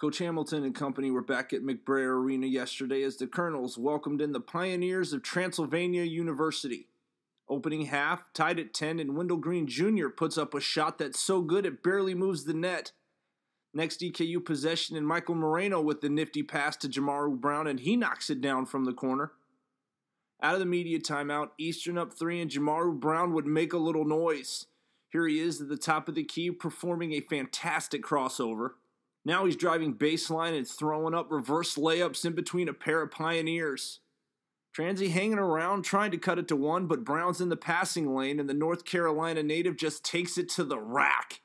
Coach Hamilton and company were back at McBrayer Arena yesterday as the Colonels welcomed in the Pioneers of Transylvania University. Opening half, tied at 10, and Wendell Green Jr. puts up a shot that's so good it barely moves the net. Next EKU possession, and Michael Moreno with the nifty pass to Jamaru Brown, and he knocks it down from the corner. Out of the media timeout, Eastern up three, and Jamaru Brown would make a little noise. Here he is at the top of the key performing a fantastic crossover. Now he's driving baseline and throwing up reverse layups in between a pair of Pioneers. Transy hanging around, trying to cut it to one, but Brown's in the passing lane, and the North Carolina native just takes it to the rack.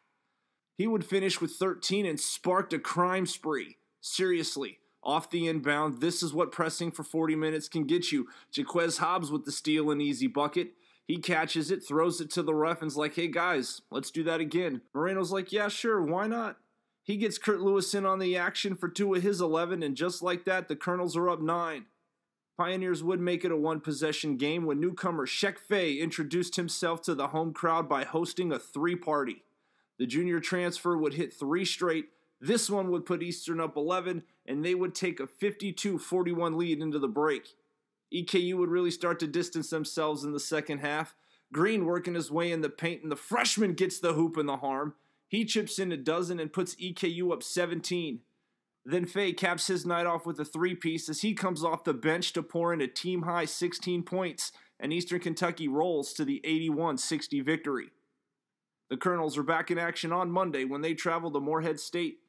He would finish with 13 and sparked a crime spree. Seriously, off the inbound, this is what pressing for 40 minutes can get you. Jaquez Hobbs with the steal and easy bucket. He catches it, throws it to the ref, and's like, hey guys, let's do that again. Moreno's like, yeah, sure, why not? He gets Kurt Lewis in on the action for two of his 11, and just like that, the Colonels are up nine. Pioneers would make it a one possession game when newcomer Shek Fay introduced himself to the home crowd by hosting a three party. The junior transfer would hit three straight. This one would put Eastern up 11, and they would take a 52 41 lead into the break. EKU would really start to distance themselves in the second half. Green working his way in the paint, and the freshman gets the hoop and the harm. He chips in a dozen and puts EKU up 17. Then Faye caps his night off with a three piece as he comes off the bench to pour in a team high 16 points, and Eastern Kentucky rolls to the 81 60 victory. The Colonels are back in action on Monday when they travel to Moorhead State.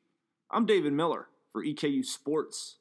I'm David Miller for EKU Sports.